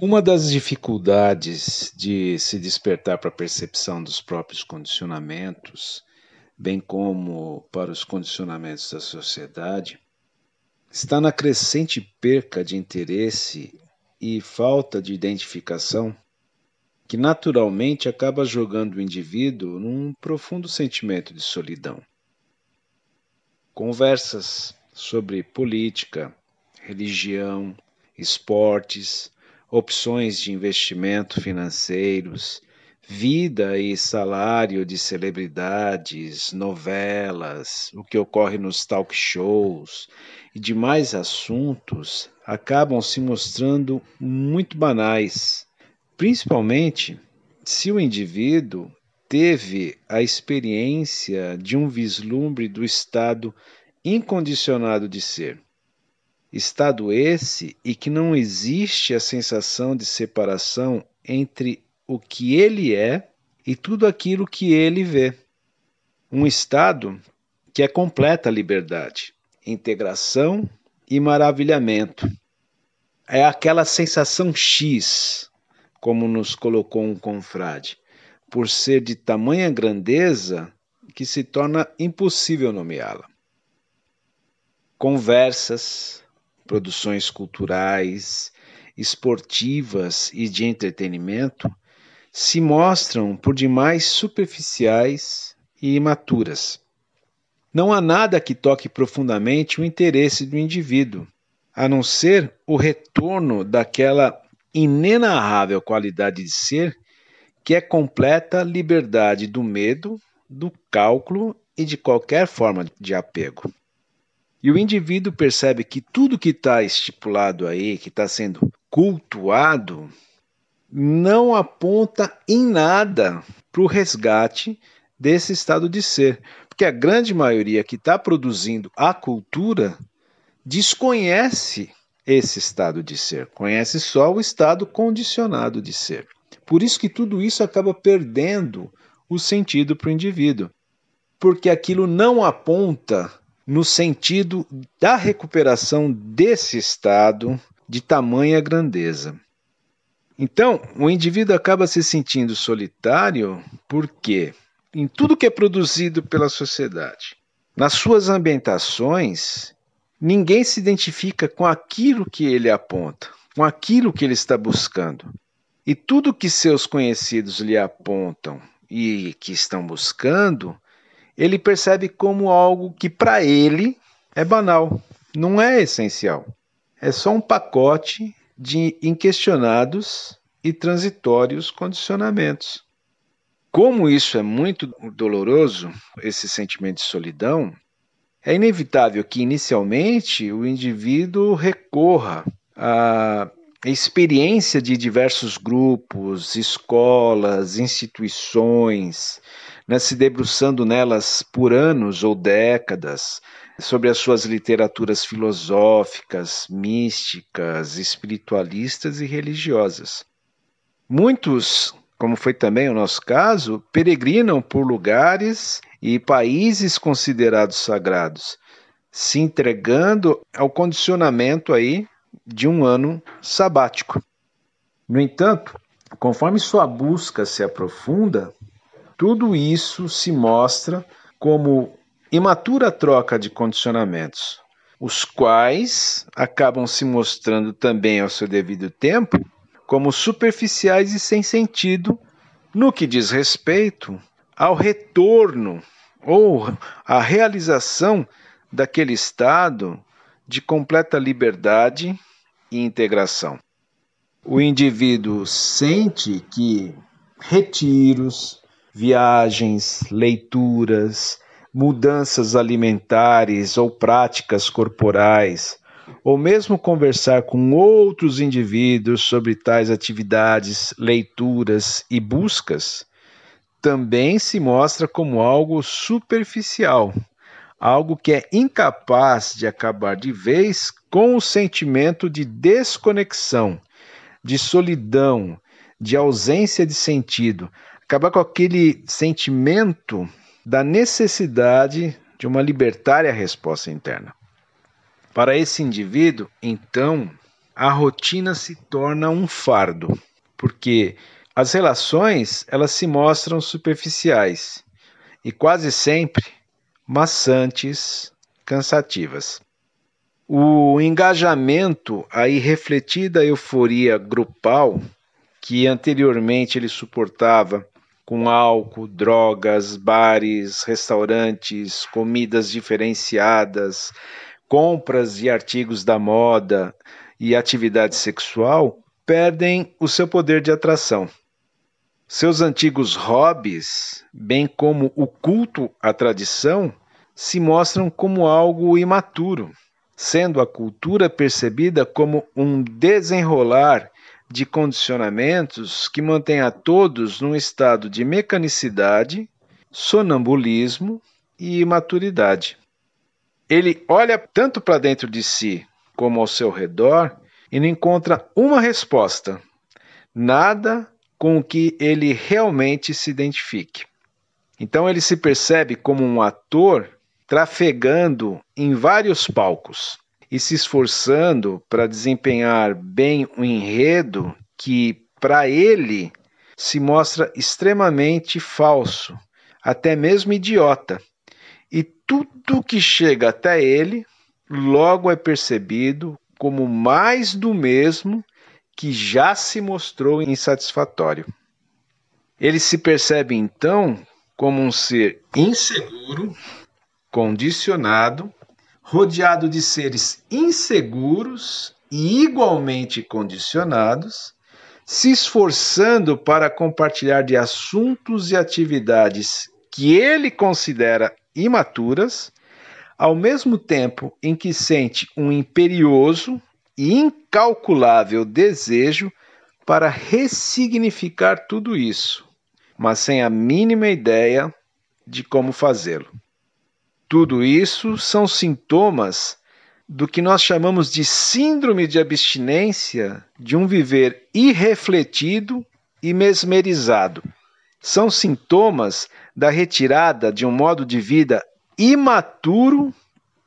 Uma das dificuldades de se despertar para a percepção dos próprios condicionamentos, bem como para os condicionamentos da sociedade, está na crescente perca de interesse e falta de identificação que naturalmente acaba jogando o indivíduo num profundo sentimento de solidão. Conversas sobre política, religião, esportes, opções de investimento financeiros, vida e salário de celebridades, novelas, o que ocorre nos talk shows e demais assuntos acabam se mostrando muito banais, principalmente se o indivíduo teve a experiência de um vislumbre do estado incondicionado de ser estado esse e que não existe a sensação de separação entre o que ele é e tudo aquilo que ele vê. Um estado que é completa liberdade, integração e maravilhamento. É aquela sensação X, como nos colocou um confrade, por ser de tamanha grandeza que se torna impossível nomeá-la. Conversas, produções culturais, esportivas e de entretenimento se mostram por demais superficiais e imaturas. Não há nada que toque profundamente o interesse do indivíduo, a não ser o retorno daquela inenarrável qualidade de ser que é completa liberdade do medo, do cálculo e de qualquer forma de apego. E o indivíduo percebe que tudo que está estipulado aí, que está sendo cultuado, não aponta em nada para o resgate desse estado de ser. Porque a grande maioria que está produzindo a cultura desconhece esse estado de ser, conhece só o estado condicionado de ser. Por isso que tudo isso acaba perdendo o sentido para o indivíduo, porque aquilo não aponta no sentido da recuperação desse estado de tamanha grandeza. Então, o indivíduo acaba se sentindo solitário porque em tudo que é produzido pela sociedade, nas suas ambientações, ninguém se identifica com aquilo que ele aponta, com aquilo que ele está buscando. E tudo que seus conhecidos lhe apontam e que estão buscando ele percebe como algo que para ele é banal, não é essencial. É só um pacote de inquestionados e transitórios condicionamentos. Como isso é muito doloroso, esse sentimento de solidão, é inevitável que inicialmente o indivíduo recorra à experiência de diversos grupos, escolas, instituições, né, se debruçando nelas por anos ou décadas, sobre as suas literaturas filosóficas, místicas, espiritualistas e religiosas. Muitos, como foi também o nosso caso, peregrinam por lugares e países considerados sagrados, se entregando ao condicionamento aí de um ano sabático. No entanto, conforme sua busca se aprofunda, tudo isso se mostra como imatura troca de condicionamentos, os quais acabam se mostrando também ao seu devido tempo como superficiais e sem sentido no que diz respeito ao retorno ou à realização daquele estado de completa liberdade e integração. O indivíduo sente que retiros, viagens, leituras, mudanças alimentares ou práticas corporais, ou mesmo conversar com outros indivíduos sobre tais atividades, leituras e buscas, também se mostra como algo superficial, algo que é incapaz de acabar de vez com o sentimento de desconexão, de solidão, de ausência de sentido, acabar com aquele sentimento da necessidade de uma libertária resposta interna. Para esse indivíduo, então, a rotina se torna um fardo, porque as relações elas se mostram superficiais e quase sempre maçantes, cansativas. O engajamento, a refletida euforia grupal que anteriormente ele suportava com álcool, drogas, bares, restaurantes, comidas diferenciadas, compras e artigos da moda e atividade sexual, perdem o seu poder de atração. Seus antigos hobbies, bem como o culto à tradição, se mostram como algo imaturo, sendo a cultura percebida como um desenrolar de condicionamentos que mantém a todos num estado de mecanicidade, sonambulismo e imaturidade. Ele olha tanto para dentro de si como ao seu redor e não encontra uma resposta, nada com o que ele realmente se identifique. Então ele se percebe como um ator trafegando em vários palcos e se esforçando para desempenhar bem o um enredo que, para ele, se mostra extremamente falso, até mesmo idiota. E tudo que chega até ele logo é percebido como mais do mesmo que já se mostrou insatisfatório. Ele se percebe então como um ser inseguro, condicionado rodeado de seres inseguros e igualmente condicionados, se esforçando para compartilhar de assuntos e atividades que ele considera imaturas, ao mesmo tempo em que sente um imperioso e incalculável desejo para ressignificar tudo isso, mas sem a mínima ideia de como fazê-lo. Tudo isso são sintomas do que nós chamamos de síndrome de abstinência, de um viver irrefletido e mesmerizado. São sintomas da retirada de um modo de vida imaturo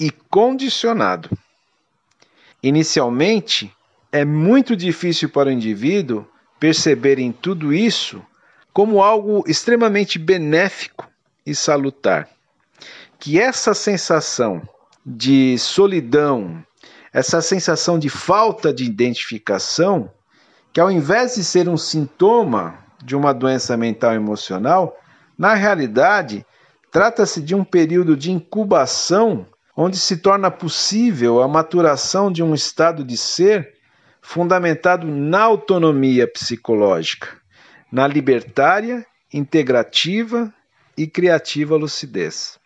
e condicionado. Inicialmente, é muito difícil para o indivíduo perceber em tudo isso como algo extremamente benéfico e salutar que essa sensação de solidão, essa sensação de falta de identificação, que ao invés de ser um sintoma de uma doença mental emocional, na realidade trata-se de um período de incubação onde se torna possível a maturação de um estado de ser fundamentado na autonomia psicológica, na libertária, integrativa e criativa lucidez.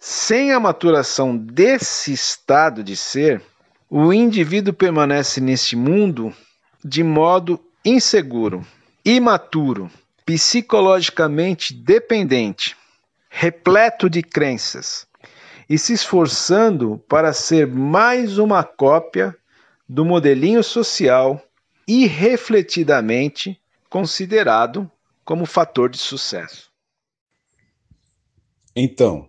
Sem a maturação desse estado de ser, o indivíduo permanece neste mundo de modo inseguro, imaturo, psicologicamente dependente, repleto de crenças e se esforçando para ser mais uma cópia do modelinho social irrefletidamente considerado como fator de sucesso. Então,